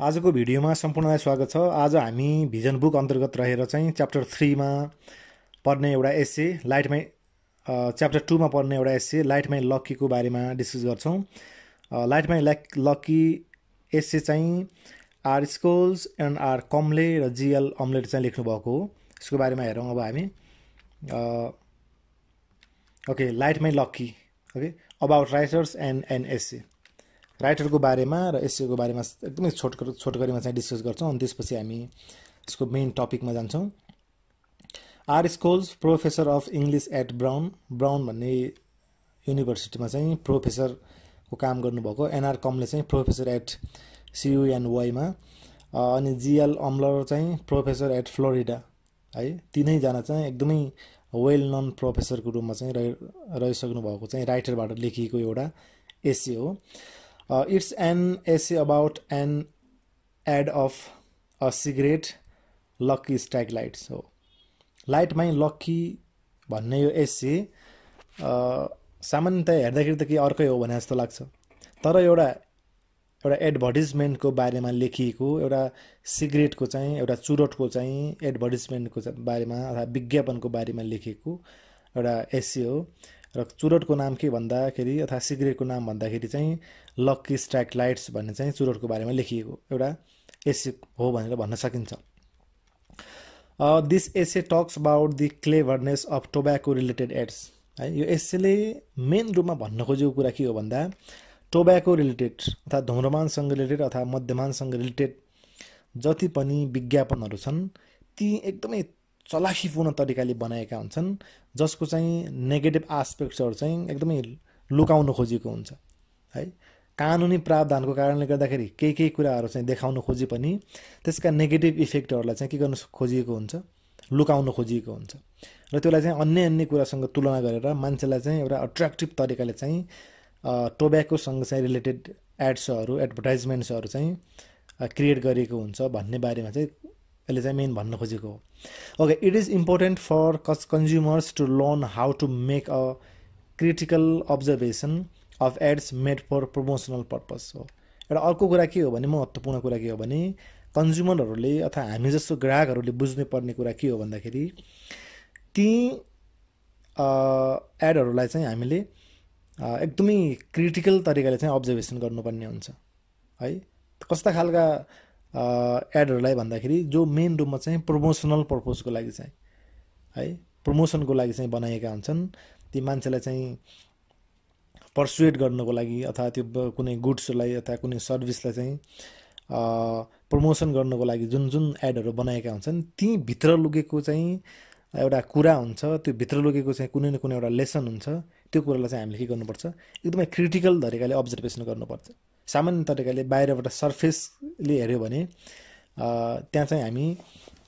आजको भिडियोमा सम्पूर्णलाई स्वागत छ आज हामी भिजन बुक अन्तर्गत रहेर चाहिँ च्याप्टर थ्रीमा पर्ने एउटा लाइट लाइटमै च्याप्टर टूमा पर्ने एउटा एसे लाइटमै लक्कीको बारेमा डिस्कस गर्छौँ लाइटमै ल्याक लक्की एसे चाहिँ आर स्कोल्स एन्ड आर कमले र जिएल अम्लेट चाहिँ लेख्नुभएको हो यसको बारेमा हेरौँ अब हामी okay light my lucky okay about writers and an essay राइटरको बारेमा र एसएको बारेमा एकदमै छोटो छोटकरीमा चाहिँ डिस्कस गर्छौँ अनि त्यसपछि हामी यसको मेन टपिकमा जान्छौँ R Scholes professor of English at Brown Brown भन्ने युनिभर्सिटीमा चाहिँ प्रोफेसरको काम गर्नुभएको एनआर कमले चाहिँ प्रोफेसर एट सियुएनवाईमा अनि जिएल अम्लर चाहिँ प्रोफेसर एट फ्लोरिडा है तिनैजना चाहिँ एकदमै वेल नन प्रोफेसरको रूपमा चाहिँ रहि रहिसक्नु भएको चाहिँ राइटरबाट लेखिएको एउटा एसे हो Uh, it's an essay about an ad of a cigarette lucky strike lights हो लाइट माइ लक्की भन्ने यो एसे uh, सामान्यतया हेर्दाखेरि त केही अर्कै हो भने जस्तो लाग्छ तर एउटा एउटा एडभर्टिजमेन्टको बारेमा लेखिएको एउटा सिगरेटको चाहिँ एउटा चुरोटको चाहिँ एडभर्टिजमेन्टको बारेमा अथवा विज्ञापनको बारेमा लेखिएको एउटा एसे हो र चुरोटको नाम के भन्दाखेरि अथवा सिगरेटको नाम भन्दाखेरि चाहिँ लक्की स्ट्राइक लाइट्स भन्ने चाहिँ चुरटको बारेमा लेखिएको एउटा एसे हो भनेर भन्न सकिन्छ this essay talks about the cleverness of tobacco related ads है यो एसेले मेन रूपमा भन्न खोजेको कुरा के हो भन्दा टोब्याको रिलेटेड अथवा धुम्रमानसँग रिलेटेड अथवा मध्यमानसँग रिलेटेड जति पनि विज्ञापनहरू छन् ती एकदमै चलाखीपूर्ण तरिकाले बनाएका हुन्छन् जसको चाहिँ नेगेटिभ आस्पेक्ट्सहरू चाहिँ एकदमै लुकाउन खोजिएको हुन्छ है कानुनी प्रावधानको कारणले गर्दाखेरि केही केही कुराहरू चाहिँ देखाउन खोजे पनि त्यसका नेगेटिभ इफेक्टहरूलाई चाहिँ के गर्नु खोजिएको हुन्छ लुकाउन खोजिएको हुन्छ र त्यसलाई चाहिँ अन्य अन्य कुरासँग तुलना गरेर मान्छेलाई चाहिँ एउटा अट्र्याक्टिभ तरिकाले चाहिँ टोब्याकोसँग चाहिँ रिलेटेड एड्सहरू एडभर्टाइजमेन्ट्सहरू चाहिँ क्रिएट गरिएको हुन्छ भन्ने बारेमा चाहिँ यसले चाहिँ मेन भन्न खोजेको हो okay it is important for कस consumers to learn how to make a critical observation of ads made for promotional purpose हो एउटा अर्को कुरा के हो भने महत्त्वपूर्ण कुरा के हो भने कन्ज्युमरहरूले अथवा हामी जस्तो ग्राहकहरूले बुझ्नु पर्ने कुरा के हो भन्दाखेरि ती एडहरूलाई चाहिँ हामीले एकदमै क्रिटिकल तरिकाले चाहिँ अब्जर्भेसन गर्नुपर्ने हुन्छ है कस्ता खालका एडहरूलाई भन्दाखेरि जो मेन रूपमा चाहिँ प्रमोसनल पर्पोजको लागि चाहिँ है प्रमोसनको लागि चाहिँ बनाएका हुन्छन् ती मान्छेलाई चाहिँ पर्सुएट गर्नको लागि अथवा त्यो कुनै गुड्सलाई अथवा कुनै सर्भिसलाई चाहिँ प्रमोसन गर्नको लागि जुन जुन एडहरू बनाएका हुन्छन् ती भित्र लुकेको चाहिँ एउटा कुरा हुन्छ त्यो भित्र लुकेको चाहिँ कुनै न कुनै एउटा लेसन हुन्छ त्यो कुरालाई चाहिँ हामीले के गर्नुपर्छ एकदमै क्रिटिकल तरिकाले अब्जर्भेसन गर्नुपर्छ सामान्य तरिकाले बाहिरबाट सर्फेसले हेऱ्यो भने त्यहाँ चाहिँ हामी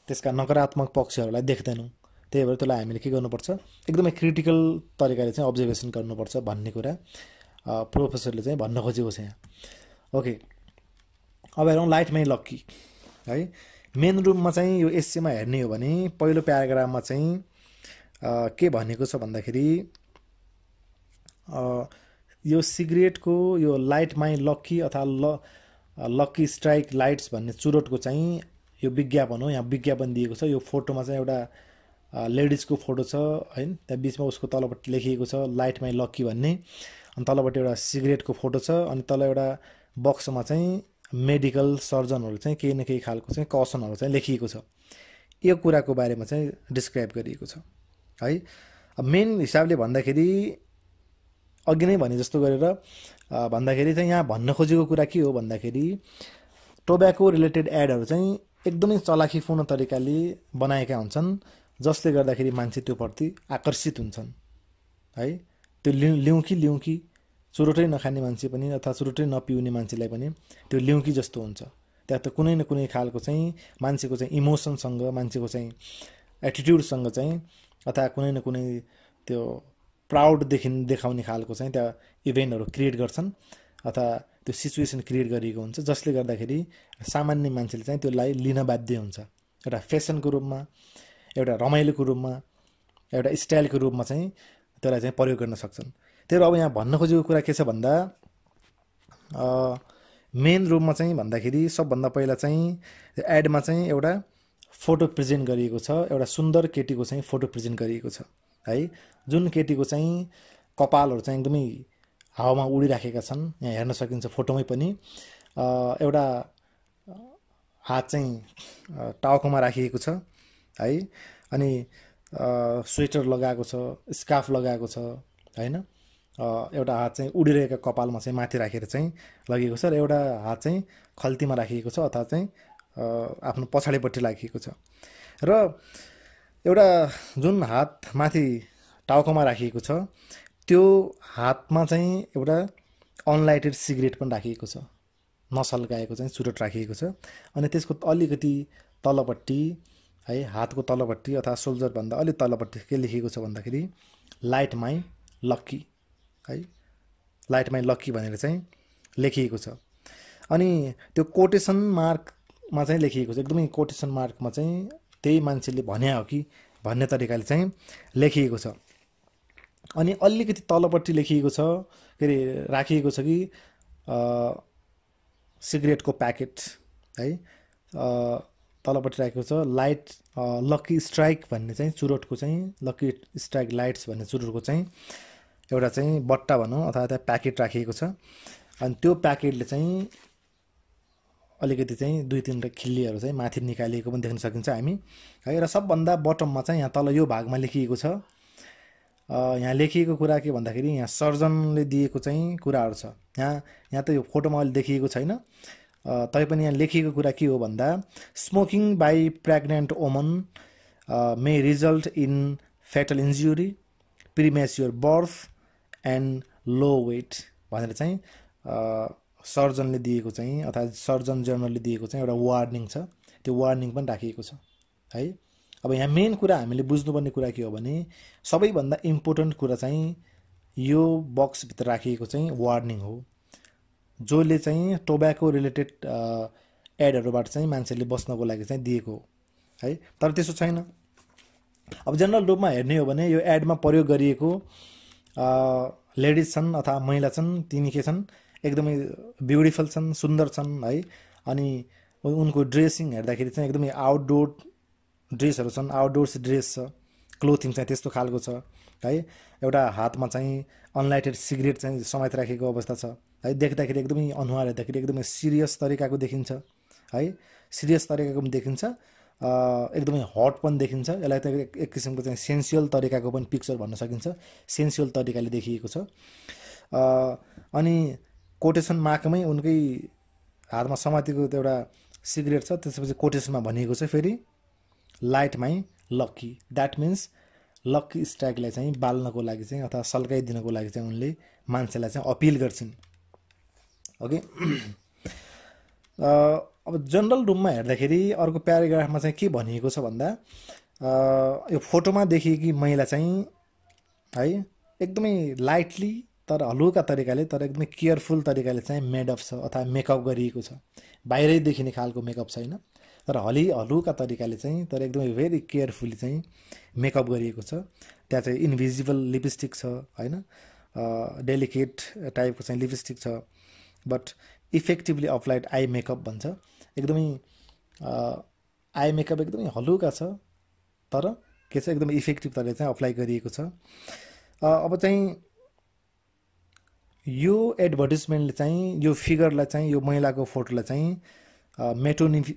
त्यसका नकारात्मक पक्षहरूलाई देख्दैनौँ त्यही भएर त्यसलाई हामीले के गर्नुपर्छ एकदमै क्रिटिकल तरिकाले चाहिँ अब्जर्भेसन गर्नुपर्छ भन्ने कुरा प्रोफेसरले चाहिँ भन्न खोजेको छ यहाँ ओके अब हेरौँ लाइट माई लक्की है मेन रुममा चाहिँ यो एससीमा हेर्ने हो भने पहिलो प्याराग्राफमा चाहिँ के भनेको छ भन्दाखेरि यो सिगरेटको यो लाइट माई लक्की अथवा ल लक्की स्ट्राइक लाइट्स भन्ने चुरोटको चाहिँ यो विज्ञापन हो यहाँ विज्ञापन दिएको छ यो फोटोमा चाहिँ एउटा लेडिजको फोटो छ होइन त्यहाँ बिचमा उसको तलपट्टि लेखिएको छ लाइट माई लक्की भन्ने अनि तलपट्टि एउटा सिगरेटको फोटो छ अनि तल एउटा बक्समा चाहिँ मेडिकल सर्जनहरू चाहिँ केही न केही खालको चाहिँ कसनहरू चाहिँ लेखिएको छ यो कुराको बारेमा चाहिँ डिस्क्राइब गरिएको छ है मेन हिसाबले भन्दाखेरि अघि नै भने जस्तो गरेर भन्दाखेरि चाहिँ यहाँ भन्न खोजेको कुरा के हो भन्दाखेरि टोब्याको रिलेटेड एडहरू चाहिँ एकदमै चलाखीपूर्ण तरिकाले बनाएका हुन्छन् जसले गर्दाखेरि मान्छे त्योप्रति आकर्षित हुन्छन् है त्यो लिउ लिउँकी लिउँकी चुरोटै नखाने मान्छे पनि अथवा चुरोटै नपिउने मान्छेलाई पनि त्यो लिउँकी जस्तो हुन्छ त्यहाँ त कुनै न कुनै खालको चाहिँ मान्छेको चाहिँ इमोसनसँग मान्छेको चाहिँ एटिट्युडसँग चाहिँ अथवा कुनै न कुनै त्यो प्राउड प्राउडदेखि देखाउने खालको चाहिँ त्यहाँ इभेन्टहरू क्रिएट गर्छन् अथवा त्यो सिचुएसन क्रिएट गरिएको हुन्छ जसले गर्दाखेरि सामान्य मान्छेले चाहिँ त्यसलाई लिन बाध्य हुन्छ एउटा फेसनको रूपमा एउटा रमाइलोको रूपमा एउटा स्टाइलको रूपमा चाहिँ त्यसलाई चाहिँ प्रयोग गर्न सक्छन् तेरो अब यहाँ भन्न खोजेको कुरा के छ भन्दा मेन रूपमा चाहिँ भन्दाखेरि सबभन्दा पहिला चाहिँ एडमा चाहिँ एउटा फोटो प्रेजेन्ट गरिएको छ एउटा सुन्दर केटीको चाहिँ फोटो प्रेजेन्ट गरिएको छ है जुन केटीको चाहिँ कपालहरू चाहिँ एकदमै हावामा उडिराखेका छन् यहाँ हेर्न सकिन्छ फोटोमै पनि एउटा हात चाहिँ टाउकोमा राखिएको छ है अनि स्वेटर लगाएको छ स्काफ लगाएको छ होइन एउटा हात चाहिँ उडिरहेका कपालमा चाहिँ माथि राखेर चाहिँ लगेको छ र एउटा हात चाहिँ खल्तीमा राखिएको छ अथवा चाहिँ आफ्नो पछाडिपट्टि राखिएको छ र एउटा जुन हात माथि टाउकोमा राखिएको छ त्यो हातमा चाहिँ एउटा अनलाइटेड सिगरेट पनि राखिएको छ नसल्काएको चाहिँ चुरोट राखिएको छ अनि त्यसको अलिकति तलपट्टि है हातको तलपट्टि अथवा सोल्जरभन्दा अलिक तलपट्टि के लेखिएको छ भन्दाखेरि लाइट माई लक्की है लाइट माई लक्की भनेर चाहिँ लेखिएको छ अनि त्यो कोटेसन मार्कमा चाहिँ लेखिएको छ एकदमै कोटेसन मार्कमा चाहिँ त्यही मान्छेले भने हो कि भन्ने तरिकाले चाहिँ लेखिएको छ अनि अलिकति तलपट्टि लेखिएको छ के अरे राखिएको छ कि सिगरेटको प्याकेट है तलपट्टि राखेको छ लाइट लकी स्ट्राइक भन्ने चाहिँ चुरोटको चाहिँ लकी स्ट्राइक लाइट्स भन्ने चुरोटको चाहिँ एउटा चाहिँ बट्टा भनौँ अथवा त्यहाँ प्याकेट राखिएको छ अनि त्यो प्याकेटले चाहिँ अलिकति चाहिँ दुई तिनवटा खिल्लीहरू चाहिँ माथि निकालिएको पनि देख्न सकिन्छ हामी है र सबभन्दा बटममा चाहिँ यहाँ तल यो भागमा लेखिएको छ यहाँ लेखिएको कुरा के भन्दाखेरि यहाँ सर्जनले दिएको चाहिँ कुराहरू छ यहाँ यहाँ त यो फोटोमा अहिले देखिएको छैन तैपनि यहाँ लेखिएको कुरा के हो भन्दा smoking by pregnant woman may result in foetal injury premature birth and low weight भनेर चाहिँ सर्जनले दिएको चाहिँ अथवा सर्जन जनरलले दिएको चाहिँ एउटा वार्निङ छ त्यो वार्निङ पनि राखिएको छ है अब यहाँ मेन कुरा हामीले बुझ्नुपर्ने कुरा के हो भने सबैभन्दा इम्पोर्टेन्ट कुरा चाहिँ यो बक्सभित्र राखिएको चाहिँ वार्निङ हो जसले चाहिँ टोब्याको रिलेटेड एडहरूबाट चाहिँ मान्छेले बस्नको लागि चाहिँ दिएको हो है तर त्यसो छैन अब जेनरल रूपमा हेर्ने हो भने यो एडमा प्रयोग गरिएको लेडिज छन् अथवा महिला छन् तिनी के छन् एकदमै ब्युटिफुल छन् सुन्दर छन् है अनि उनको ड्रेसिङ हेर्दाखेरि चाहिँ एकदमै आउटडोर ड्रेसहरू छन् आउटडोर्स ड्रेस छ क्लोथिङ चाहिँ त्यस्तो खालको छ है एउटा हातमा चाहिँ अनलाइटेड सिगरेट चाहिँ समेत राखेको अवस्था छ है देख्दाखेरि एकदमै अनुहार हेर्दाखेरि एकदमै सिरियस तरिकाको देखिन्छ है सिरियस तरिकाको पनि देखिन्छ एकदमै हट पनि देखिन्छ यसलाई त एक किसिमको चाहिँ सेन्सियल तरिकाको पनि पिक्चर भन्न सकिन्छ सेन्सियल तरिकाले देखिएको छ अनि कोटेसन मार्कमै उनकै हातमा समातिको एउटा सिगरेट छ त्यसपछि कोटेसनमा भनिएको छ फेरि light my lucky that means lucky स्ट्राइकलाई चाहिँ बाल्नको लागि चाहिँ अथवा सल्काइदिनको लागि चाहिँ उनले मान्छेलाई चाहिँ अपिल गर्छिन् ओके अब जनरल रुममा हेर्दाखेरि अर्को प्याराग्राफमा चाहिँ के भनिएको छ भन्दा यो फोटोमा देखिएकी महिला चाहिँ है एकदमै लाइटली तर हलुका तरिकाले तर एकदमै केयरफुल तरिकाले चाहिँ मेडअप छ अथवा मेकअप गरिएको छ बाहिरै देखिने खालको मेकअप छैन तर हलि हलुका तरिकाले चाहिँ तर एकदमै भेरी केयरफुल्ली चाहिँ मेकअप गरिएको छ त्यहाँ चाहिँ इन्भिजिबल लिपस्टिक छ होइन डेलिकेट टाइपको चाहिँ लिपस्टिक छ but effectively applied eye makeup भन्छ एकदमै आई मेकअप एकदमै हलुका छ तर के छ एकदमै इफेक्टिभ तरिकाले चाहिँ अप्लाई गरिएको छ अब चाहिँ यो एडभर्टिजमेन्टले चाहिँ यो फिगरलाई चाहिँ यो महिलाको फोटोलाई चाहिँ मेटोनिमि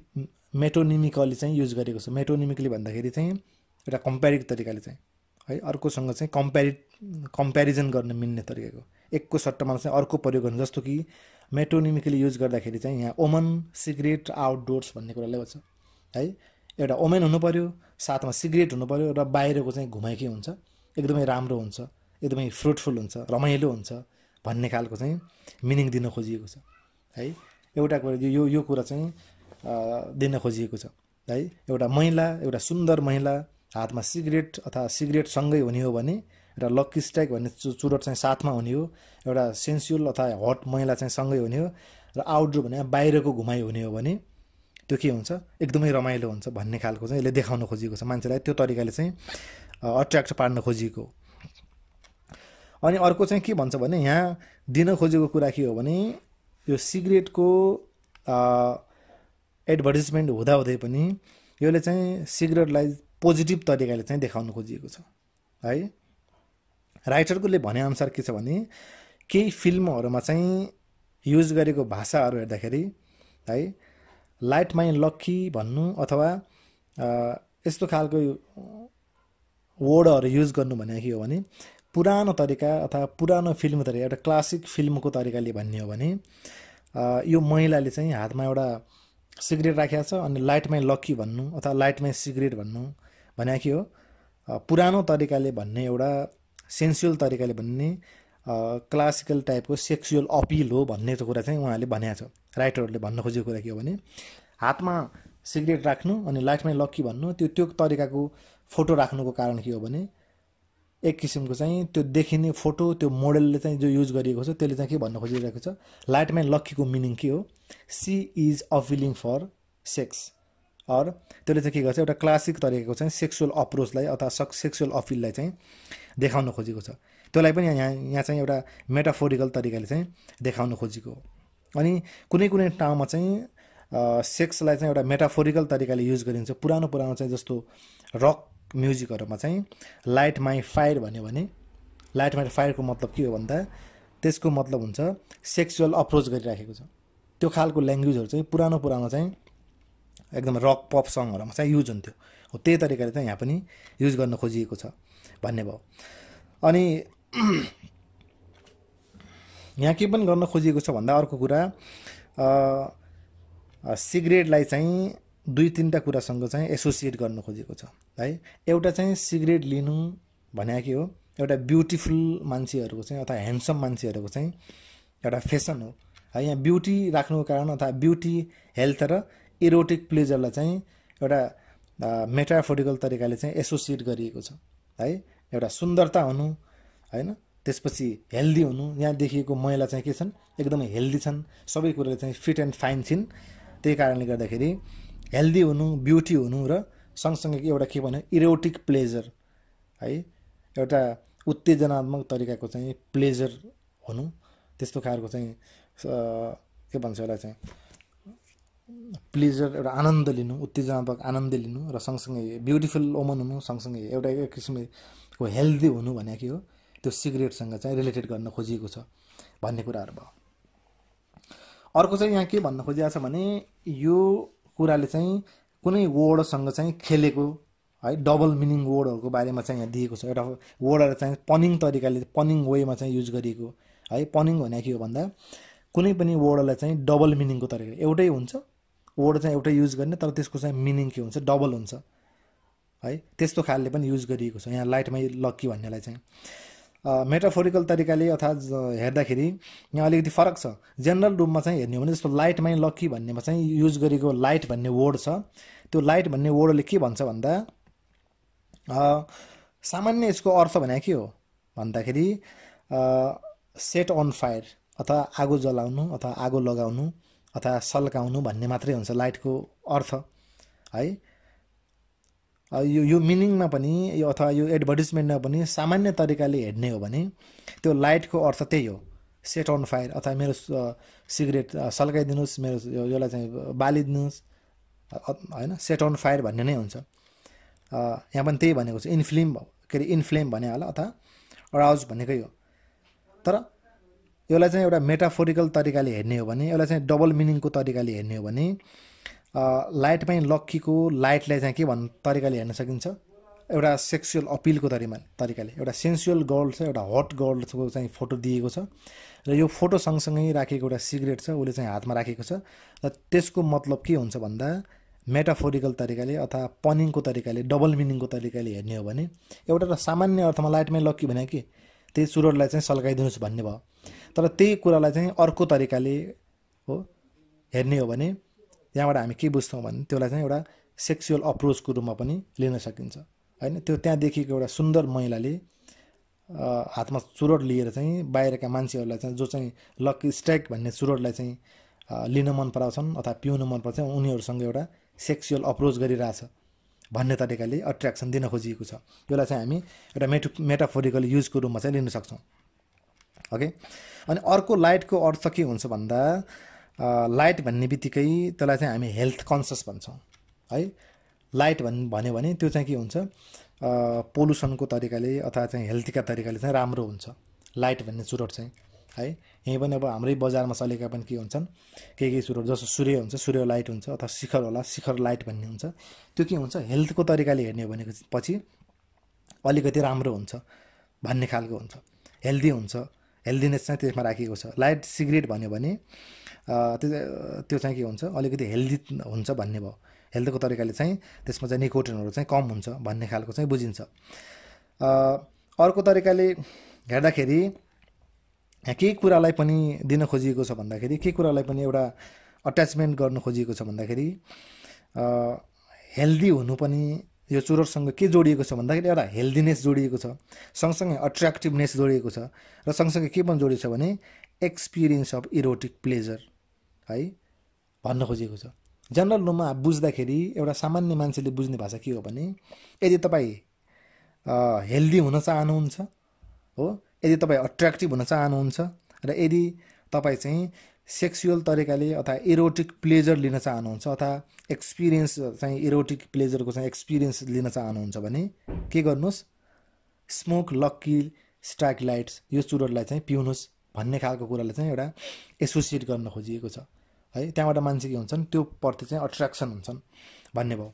मेटोनिमिकली चाहिँ युज गरेको छ मेटोनिमिकली भन्दाखेरि चाहिँ एउटा कम्पेरिक तरिकाले चाहिँ है अर्कोसँग चाहिँ कम्पेरि कम्पेरिजन गर्न मिल्ने तरिकाको एकको सट्टामा चाहिँ अर्को प्रयोग गर्नु जस्तो कि मेटोनिमिकली युज गर्दाखेरि चाहिँ यहाँ ओमन सिगरेट आउटडोर्स भन्ने कुरालाई गर्छ है एउटा ओमेन हुनु पऱ्यो साथमा सिगरेट हुनु पऱ्यो र बाहिरको चाहिँ घुमाइकै हुन्छ एकदमै राम्रो हुन्छ एकदमै फ्रुटफुल हुन्छ रमाइलो हुन्छ भन्ने खालको चाहिँ मिनिङ दिन खोजिएको छ है एउटा कुरा यो यो कुरा चाहिँ दिन खोजिएको छ है एउटा महिला एउटा सुन्दर महिला हातमा सिगरेट अथवा सिगरेटसँगै हुने हो भने र लक्की स्ट्राइक भन्ने चु चाहिँ साथमा हुने हो एउटा सेन्सुअल अथवा हट महिला चाहिँ सँगै हुने हो र आउटडोर भने बाहिरको घुमाइ हुने हो भने त्यो के हुन्छ एकदमै रमाइलो हुन्छ भन्ने खालको चाहिँ यसले देखाउन खोजिएको छ मान्छेलाई त्यो तरिकाले चाहिँ अट्र्याक्ट पार्न खोजिएको हो अनि अर्को चाहिँ के भन्छ भने यहाँ दिन खोजेको कुरा के हो भने यो सिगरेटको एडभर्टिजमेन्ट हुँदाहुँदै पनि यसले चाहिँ सिगरेटलाई पोजिटिभ तरिकाले चाहिँ देखाउन खोजिएको छ है राइटरकोले भनेअनुसार के छ भने केही फिल्महरूमा चाहिँ युज गरेको भाषाहरू हेर्दाखेरि है लाइट माइ लक्की भन्नु अथवा यस्तो खालको वर्डहरू युज गर्नु भने के हो भने पुरानो तरिका अथवा पुरानो फिल्म तरिका एउटा क्लासिक फिल्मको तरिकाले भन्ने हो भने यो महिलाले चाहिँ हातमा एउटा सिगरेट राखेको छ अनि लाइटमै लक्की भन्नु अथवा लाइटमै सिगरेट भन्नु भने के हो पुरानो तरिकाले भन्ने एउटा सेन्सुअल तरिकाले भन्ने क्लासिकल टाइपको सेक्सुअल अपिल हो भन्ने कुरा चाहिँ उहाँले भनेको छ राइटरहरूले भन्न खोजेको कुरा के हो भने हातमा सिगरेट राख्नु अनि लाइटमै लक्की भन्नु त्यो त्यो तरिकाको फोटो राख्नुको कारण के हो भने एक किसिमको चाहिँ त्यो देखिने फोटो त्यो मोडलले चाहिँ जो युज गरिएको छ त्यसले चाहिँ के भन्न खोजिरहेको छ लाइट लक्कीको मिनिङ के हो she is appealing for sex or त्यसले चाहिँ के गर्छ एउटा क्लासिक तरिकाको चाहिँ सेक्सुअल अप्रोचलाई अथवा सक् सेक्सुअल अफिललाई चाहिँ देखाउन खोजेको छ त्यसलाई पनि यहाँ यहाँ चाहिँ एउटा मेटाफोरिकल तरिकाले चाहिँ देखाउन खोजेको हो अनि कुनै कुनै ठाउँमा चाहिँ सेक्सलाई चाहिँ एउटा मेटाफोरिकल तरिकाले युज गरिन्छ पुरानो पुरानो चाहिँ जस्तो रक म्युजिकहरूमा चाहिँ लाइट माई फायर भन्यो भने लाइट माई फायरको मतलब के हो भन्दा त्यसको मतलब हुन्छ सेक्सुअल अप्रोच गरिराखेको छ त्यो खालको ल्याङ्ग्वेजहरू चाहिँ पुरानो पुरानो चाहिँ एकदम रक पप सङहरूमा चाहिँ युज हुन्थ्यो हो त्यही तरिकाले चाहिँ यहाँ पनि युज गर्न खोजिएको छ भन्ने भयो अनि यहाँ के पनि गर्न खोजिएको छ भन्दा अर्को कुरा सिगरेटलाई चाहिँ दुई तिनवटा कुरासँग चाहिँ एसोसिएट गर्न खोजेको छ है एउटा चाहिँ सिगरेट लिनु भने के हो एउटा ब्युटिफुल मान्छेहरूको चाहिँ अथवा ह्यान्डसम मान्छेहरूको चाहिँ एउटा फेसन हो है यहाँ ब्युटी राख्नुको कारण अथवा ब्युटी हेल्थ र इरोटिक प्लेजरलाई चाहिँ एउटा मेटाफोरिकल तरिकाले चाहिँ एसोसिएट गरिएको छ है एउटा सुन्दरता हुनु होइन त्यसपछि हेल्दी हुनु यहाँ देखिएको महिला चाहिँ के छन् एकदमै हेल्दी छन् सबै कुराले चाहिँ फिट एन्ड फाइन छिन् त्यही कारणले गर्दाखेरि हेल्दी हुनु ब्युटी हुनु र सँगसँगै एउटा के भन्यो इरोटिक प्लेजर है एउटा उत्तेजनात्मक तरिकाको चाहिँ प्लेजर हुनु त्यस्तो खालको चाहिँ के भन्छ एउटा चाहिँ प्लेजर एउटा आनन्द लिनु उत्तेजनात्मक आनन्द लिनु र सँगसँगै ब्युटिफुल वुमन हुनु सँगसँगै एउटा एक किसिमको हेल्दी हुनु भने के हो त्यो सिगरेटसँग चाहिँ रिलेटेड गर्न खोजिएको छ भन्ने कुराहरू भयो अर्को चाहिँ यहाँ के भन्न खोजिएको छ भने यो कुराले चाहिँ कुनै वर्डसँग चाहिँ खेलेको है डबल मिनिङ वर्डहरूको बारेमा चाहिँ यहाँ दिएको छ एउटा वर्डहरू चाहिँ पनिङ तरिकाले पनिङ वेमा चाहिँ युज गरिएको है पनिङ भने के हो भन्दा कुनै पनि वर्डलाई चाहिँ डबल मिनिङको तरिका एउटै हुन्छ वर्ड चाहिँ एउटै युज गर्ने तर त्यसको चाहिँ मिनिङ के हुन्छ डबल हुन्छ है त्यस्तो खालले पनि युज गरिएको छ यहाँ लाइटमै लक्की भन्नेलाई चाहिँ मेटाफोरिकल तरिकाले अथवा हेर्दाखेरि यहाँ अलिकति फरक छ जेनरल रूपमा चाहिँ हेर्ने हो भने जस्तो लाइटमै लक्की भन्नेमा चाहिँ युज गरेको लाइट भन्ने वर्ड छ त्यो लाइट भन्ने वर्डले के भन्छ भन्दा सामान्य यसको अर्थ भने के हो भन्दाखेरि सेट अन फायर अथवा आगो जलाउनु अथवा आगो लगाउनु अथवा सल्काउनु भन्ने मात्रै हुन्छ लाइटको अर्थ है यो यो मिनिङमा पनि यो अथवा यो एडभर्टिजमेन्टमा पनि सामान्य तरिकाले हेर्ने हो भने त्यो लाइटको अर्थ त्यही हो सेट अन फायर अथवा मेरो सिगरेट सल्काइदिनुहोस् मेरो यसलाई चाहिँ बालिदिनुहोस् होइन सेट अन फायर भन्ने नै हुन्छ यहाँ पनि त्यही भनेको छ इन्फ्लेम के अरे इन्फ्लेम भने होला अथवा अराउज भनेकै हो तर यसलाई चाहिँ एउटा मेटाफोरिकल तरिकाले हेर्ने हो भने यसलाई चाहिँ डबल मिनिङको तरिकाले हेर्ने हो भने लाइटमै लक्कीको लाइटलाई चाहिँ के भन्नु तरिकाले हेर्न सकिन्छ एउटा सेक्सुअल अपिलको तरिमा तरिकाले एउटा सेन्सुअल गर्ल छ एउटा हट गर्लको चाहिँ फोटो दिएको छ र यो फोटो सँगसँगै राखेको एउटा सिगरेट छ उसले चाहिँ हातमा राखेको छ र त्यसको मतलब के हुन्छ भन्दा मेटाफोरिकल तरिकाले अथवा पनिङको तरिकाले डबल मिनिङको तरिकाले हेर्ने हो भने एउटा त सामान्य अर्थमा लाइटमै लक्की भने कि त्यही चुरोटलाई चाहिँ सल्काइदिनुहोस् भन्ने भयो तर त्यही कुरालाई चाहिँ अर्को तरिकाले हो हेर्ने हो भने त्यहाँबाट हामी के बुझ्छौँ भने त्यसलाई चाहिँ एउटा सेक्सुअल अप्रोचको रूपमा पनि लिन सकिन्छ होइन त्यो त्यहाँ त्यहाँदेखिको एउटा सुन्दर महिलाले हातमा चुरोट लिएर चाहिँ बाहिरका मान्छेहरूलाई चाहिँ जो चाहिँ लक्की स्ट्राइक भन्ने चुरोटलाई चाहिँ लिन मन पराउँछन् अथवा पिउन मन पराउँछन् उनीहरूसँग एउटा सेक्सुअल अप्रोच गरिरहेछ भन्ने तरिकाले अट्र्याक्सन दिन खोजिएको छ यसलाई चाहिँ हामी एउटा मेटो मेटाफोरिकल युजको रूपमा चाहिँ लिन सक्छौँ ओके अनि अर्को लाइटको अर्थ के हुन्छ भन्दा लाइट भन्ने बित्तिकै त्यसलाई चाहिँ हामी हेल्थ कन्सियस भन्छौँ है लाइट भन् भन्यो भने त्यो चाहिँ के हुन्छ पोल्युसनको तरिकाले अथवा चाहिँ हेल्थका तरिकाले चाहिँ राम्रो हुन्छ लाइट भन्ने चुरोट चाहिँ है यहीँ पनि अब हाम्रै बजारमा चलेका पनि के हुन्छन् केही केही सुरहरू जस्तो सूर्य हुन्छ सूर्य लाइट हुन्छ अथवा शिखर होला शिखर लाइट भन्ने हुन्छ त्यो के हुन्छ हेल्थको तरिकाले हेर्ने हो भने पछि अलिकति राम्रो हुन्छ भन्ने खालको हुन्छ हेल्दी हुन्छ हेल्दिनेस चाहिँ त्यसमा राखिएको छ लाइट सिगरेट भन्यो भने त्यो त्यो चाहिँ के हुन्छ अलिकति हेल्दी हुन्छ भन्ने भयो हेल्थको तरिकाले चाहिँ त्यसमा चाहिँ निकोटिनहरू चाहिँ कम हुन्छ भन्ने खालको चाहिँ बुझिन्छ अर्को तरिकाले हेर्दाखेरि के कुरालाई पनि दिन खोजिएको छ भन्दाखेरि के कुरालाई पनि एउटा अट्याचमेन्ट गर्नु खोजिएको छ भन्दाखेरि हेल्दी हुनु पनि यो चुरोटसँग के जोडिएको छ भन्दाखेरि एउटा हेल्दिनेस जोडिएको छ सँगसँगै अट्र्याक्टिभनेस जोडिएको छ र सँगसँगै के पनि जोडिएको छ भने एक्सपिरियन्स अफ इरोटिक प्लेजर है भन्न खोजिएको छ जनरल रूपमा बुझ्दाखेरि एउटा सामान्य मान्छेले बुझ्ने भाषा के हो भने यदि तपाईँ हेल्दी हुन चाहनुहुन्छ हो यदि तपाईँ अट्र्याक्टिभ हुन चाहनुहुन्छ र यदि तपाईँ चाहिँ सेक्सुअल तरिकाले अथवा इरोटिक प्लेजर लिन चाहनुहुन्छ अथवा एक्सपिरियन्स चाहिँ इरोटिक प्लेजरको चाहिँ एक्सपिरियन्स लिन चाहनुहुन्छ भने के गर्नुहोस् स्मोक लक्की स्ट्राइक लाइट्स यो चुरोटलाई चाहिँ पिउनुहोस् भन्ने खालको कुरालाई चाहिँ एउटा एसोसिएट गर्न खोजिएको छ है त्यहाँबाट मान्छे के हुन्छन् त्यो प्रति चाहिँ अट्र्याक्सन हुन्छन् भन्ने भयो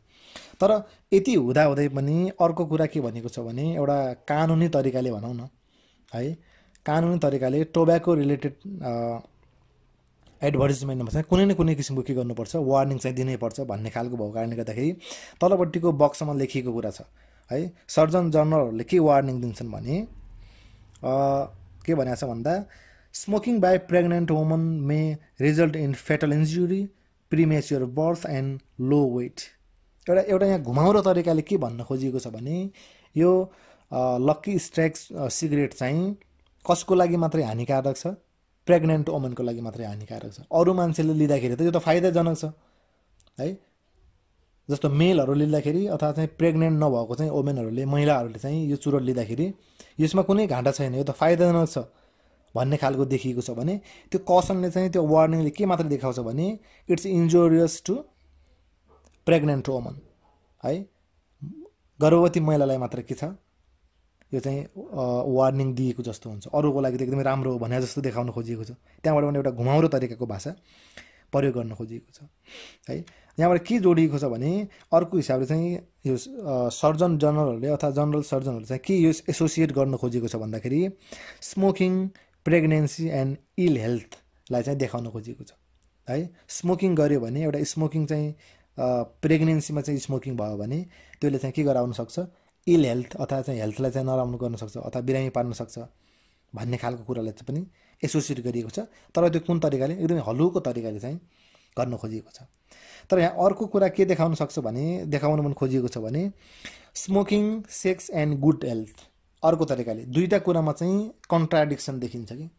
तर यति हुँदाहुँदै पनि अर्को कुरा के भनेको छ भने एउटा कानुनी तरिकाले भनौँ न है कानुनी तरिकाले टोब्याको रिलेटेड एडभर्टिजमेन्टमा चाहिँ कुनै न कुनै किसिमको के गर्नुपर्छ वार्निङ चाहिँ दिनैपर्छ भन्ने खालको भएको कारणले गर्दाखेरि तलपट्टिको बक्समा लेखिएको कुरा छ है सर्जन जनरलहरूले के वार्निङ दिन्छन् भने के भनेको छ भन्दा smoking by pregnant woman may result in foetal injury premature birth and low weight एउटा एउटा यहाँ घुमाउरो तरिकाले के भन्न खोजिएको छ भने यो लक्की स्ट्राइक्स सिगरेट चाहिँ कसको लागि मात्रै हानिकारक छ प्रेग्नेन्ट वुमनको लागि मात्रै हानिकारक छ अरू मान्छेले लिँदाखेरि त यो त फाइदाजनक छ है जस्तो मेलहरू लिँदाखेरि अथवा चाहिँ प्रेग्नेन्ट नभएको चाहिँ वुमेनहरूले महिलाहरूले चाहिँ यो चुरोट लिँदाखेरि यसमा कुनै घाँटा छैन यो त फाइदाजनक छ भन्ने खालको देखिएको छ भने त्यो कसनले चाहिँ त्यो वार्निङले के मात्र देखाउँछ भने it's injurious to pregnant woman है गर्भवती महिलालाई मात्र के छ यो चाहिँ वार्निङ दिएको जस्तो हुन्छ अरूको लागि त एकदमै राम्रो हो भने जस्तो देखाउन खोजिएको छ त्यहाँबाट पनि एउटा घुमाउरो तरिकाको भाषा प्रयोग गर्न खोजिएको छ है यहाँबाट के जोडिएको छ भने अर्को हिसाबले चाहिँ यो सर्जन जनरलहरूले अथवा जनरल सर्जनहरूले चाहिँ के यो एसोसिएट गर्न खोजेको छ भन्दाखेरि स्मोकिङ प्रेग्नेन्सी एन्ड इल हेल्थलाई चाहिँ देखाउन खोजिएको छ है स्मोकिङ गऱ्यो भने एउटा स्मोकिङ चाहिँ प्रेग्नेन्सीमा चाहिँ स्मोकिङ भयो भने त्यसले चाहिँ के गराउन सक्छ इल हेल्थ अथवा चाहिँ हेल्थलाई चाहिँ नराम्रो गर्नसक्छ अथवा बिरामी पार्न सक्छ भन्ने खालको कुरालाई चाहिँ पनि एसोसिएट गरिएको छ तर त्यो कुन तरिकाले एकदमै हलुको तरिकाले चाहिँ गर्न खोजिएको छ तर यहाँ अर्को कुरा के देखाउन सक्छ भने देखाउन मन खोजिएको छ भने smoking sex and good health अर्को तरिकाले दुईवटा कुरामा चाहिँ कन्ट्राडिक्सन देखिन्छ कि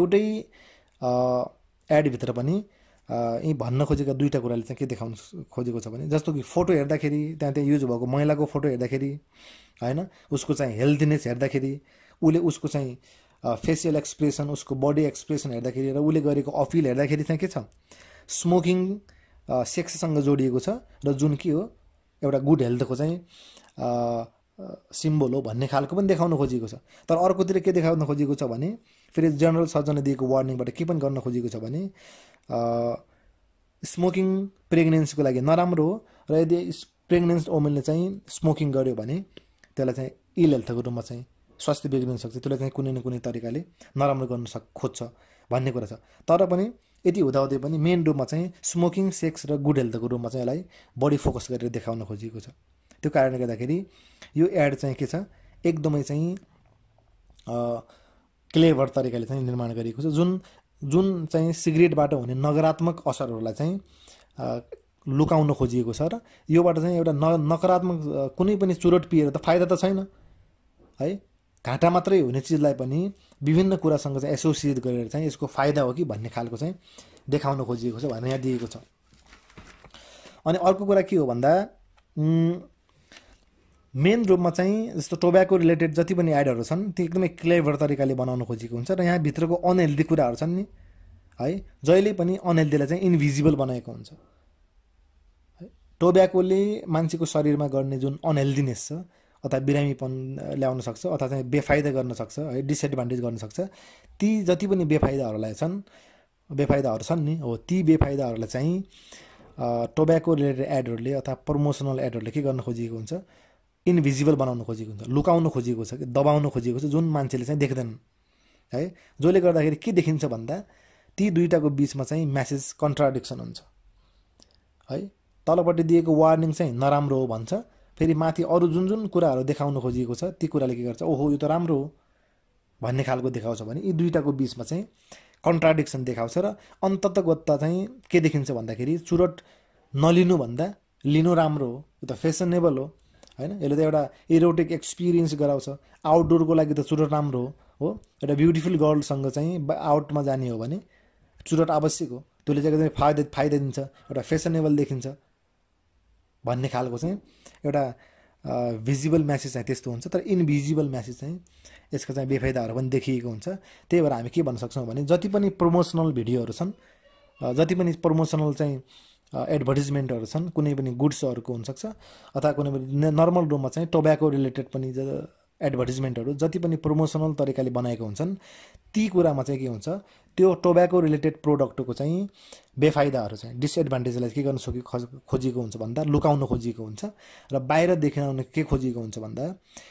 एउटै एडभित्र पनि यी भन्न खोजेका दुईवटा कुराले चाहिँ के देखाउनु खोजेको छ भने जस्तो कि फोटो हेर्दाखेरि त्यहाँ त्यहाँ युज भएको महिलाको फोटो हेर्दाखेरि होइन उसको चाहिँ हेल्दिनेस हेर्दाखेरि उसले उसको चाहिँ फेसियल एक्सप्रेसन उसको बडी एक्सप्रेसन हेर्दाखेरि र उसले गरेको अपिल हेर्दाखेरि चाहिँ के छ स्मोकिङ सेक्ससँग जोडिएको छ र जुन के हो एउटा गुड हेल्थको चाहिँ सिम्बोल हो भन्ने खालको पनि देखाउन खोजिएको छ तर अर्कोतिर के देखाउन खोजिएको छ भने फेरि जेनरल सर्जनले दिएको वार्निङबाट के पनि गर्न खोजिएको छ भने स्मोकिङ प्रेग्नेन्सीको लागि नराम्रो हो र यदि प्रेग्नेन्स वुमेनले चाहिँ स्मोकिङ गर्यो भने त्यसलाई चाहिँ इल हेल्थको रूपमा चाहिँ स्वास्थ्य बिग्रिन सक्छ त्यसलाई चाहिँ कुनै न कुनै तरिकाले नराम्रो गर्न सक् खोज्छ भन्ने कुरा छ तर पनि यति हुँदाहुँदै पनि मेन रूपमा चाहिँ स्मोकिङ सेक्स र गुड हेल्थको रूपमा चाहिँ यसलाई बढी फोकस गरेर देखाउन खोजिएको छ त्यो कारणले गर्दाखेरि यो एड चाहिँ के छ एकदमै चाहिँ क्लेभर तरिकाले चाहिँ निर्माण गरिएको छ जुन जुन चाहिँ सिगरेटबाट हुने नकारात्मक असरहरूलाई चाहिँ लुकाउन खोजिएको छ र योबाट चाहिँ एउटा न नकारात्मक कुनै पनि चुरोट पिएर त फाइदा त छैन है घाटा मात्रै हुने चिजलाई पनि विभिन्न कुरासँग चाहिँ एसोसिएट गरेर चाहिँ यसको फाइदा हो कि भन्ने खालको चाहिँ देखाउन खोजिएको छ भनेर यहाँ दिएको छ अनि अर्को कुरा के हो भन्दा मेन रूपमा चाहिँ जस्तो टोब्याको रिलेटेड जति पनि एडहरू छन् ती एकदमै क्लेभर तरिकाले बनाउन खोजेको हुन्छ र यहाँ भित्रको अनहेल्दी कुराहरू छन् नि है जहिले पनि अनहेल्दीलाई चाहिँ इन्भिजिबल बनाएको हुन्छ है टोब्याकोले मान्छेको शरीरमा गर्ने जुन अनहेल्दिनेस छ अथवा बिरामीपन ल्याउन सक्छ अथवा चाहिँ बेफाइदा गर्न सक्छ है डिसएडभान्टेज गर्न सक्छ ती जति पनि बेफाइदाहरूलाई छन् बेफाइदाहरू छन् नि हो ती बेफाइदाहरूलाई चाहिँ टोब्याको रिलेटेड एडहरूले अथवा प्रमोसनल एडहरूले के गर्न खोजिएको हुन्छ इन्भिजिबल बनाउन खोजेको हुन्छ लुकाउन खोजिएको छ कि दबाउन खोजिएको छ जुन मान्छेले चाहिँ देख्दैनन् है जसले गर्दाखेरि के देखिन्छ भन्दा ती दुईवटाको बिचमा चाहिँ म्यासेज कन्ट्राडिक्सन हुन्छ है तलपट्टि दिएको वार्निङ चाहिँ नराम्रो हो भन्छ फेरि माथि अरू जुन जुन कुराहरू देखाउन खोजिएको छ ती कुराले के गर्छ ओहो यो त राम्रो हो भन्ने खालको देखाउँछ भने यी दुईवटाको बिचमा चाहिँ कन्ट्राडिक्सन देखाउँछ र अन्ततगत चाहिँ के देखिन्छ भन्दाखेरि चुरोट नलिनुभन्दा लिनु राम्रो हो यो त फेसनेबल हो होइन यसले त एउटा इरोटिक एक्सपिरियन्स गराउँछ आउटडोरको लागि त चुरोट राम्रो हो हो एउटा ब्युटिफुल गर्लसँग चाहिँ आउटमा जाने हो भने चुरोट आवश्यक हो त्यसले चाहिँ एकदमै फाइदा फाइदा दिन्छ एउटा फेसनेबल देखिन्छ भन्ने खालको चाहिँ एउटा भिजिबल म्यासेज चाहिँ त्यस्तो हुन्छ तर इनभिजिबल म्यासेज चाहिँ यसको चाहिँ बेफाइदाहरू पनि देखिएको हुन्छ त्यही भएर हामी के भन्न सक्छौँ भने जति पनि प्रमोसनल भिडियोहरू छन् जति पनि प्रमोसनल चाहिँ एडभर्टिजमेन्टहरू छन् कुनै पनि गुड्सहरूको हुनसक्छ अथवा कुनै पनि नर्मल रुममा चाहिँ टोब्याको रिलेटेड पनि एडभर्टिजमेन्टहरू जति पनि प्रमोसनल तरिकाले बनाएको हुन्छन् ती कुरामा चाहिँ के हुन्छ त्यो टोब्याको रिलेटेड प्रोडक्टको चाहिँ बेफाइदाहरू चाहिँ डिसएडभान्टेजलाई के गर्न सकि खोजिएको हुन्छ भन्दा लुकाउन खोजिएको हुन्छ र बाहिर देखाउन के खोजिएको हुन्छ भन्दा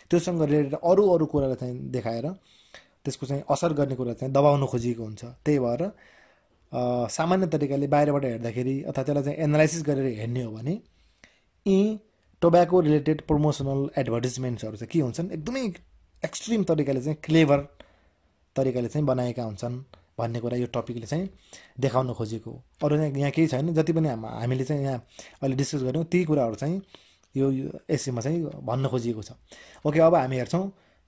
त्योसँग रिलेटेड अरू अरू कुरालाई चाहिँ देखाएर त्यसको चाहिँ असर गर्ने कुरा चाहिँ दबाउन खोजिएको हुन्छ त्यही भएर सामान्य तरिकाले बाहिरबाट हेर्दाखेरि अथवा त्यसलाई चाहिँ एनालाइसिस गरेर हेर्ने हो भने यी टोब्याको रिलेटेड प्रमोसनल एडभर्टिजमेन्ट्सहरू चाहिँ के हुन्छन् एकदमै एक्सट्रिम तरिकाले चाहिँ क्लेभर तरिकाले चाहिँ बनाएका हुन्छन् भन्ने कुरा यो टपिकले चाहिँ देखाउन खोजेको हो अरू यहाँ केही छैन जति पनि हामीले चाहिँ यहाँ अहिले डिस्कस गऱ्यौँ ती कुराहरू चाहिँ यो एसीमा चाहिँ भन्न खोजिएको छ ओके अब हामी हेर्छौँ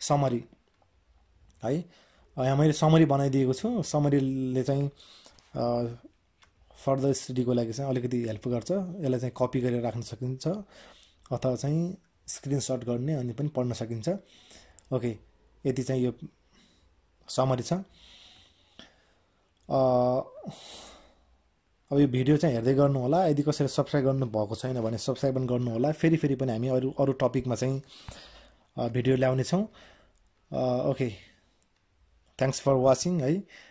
समरी है यहाँ मैले समरी बनाइदिएको छु समरीले चाहिँ फर्दर स्टडीको लागि चाहिँ अलिकति हेल्प गर्छ यसलाई चाहिँ कपी गरेर राख्न सकिन्छ अथवा चाहिँ स्क्रिनसट गर्ने अनि पनि पढ्न सकिन्छ ओके यति चाहिँ यो समरी छ अब यो भिडियो चाहिँ हेर्दै गर्नुहोला यदि कसैले सब्सक्राइब गर्नुभएको छैन भने सब्सक्राइब पनि गर्नुहोला फेरि फेरि पनि हामी अरू अरू टपिकमा चाहिँ भिडियो ल्याउनेछौँ ओके थ्याङ्क्स फर वाचिङ है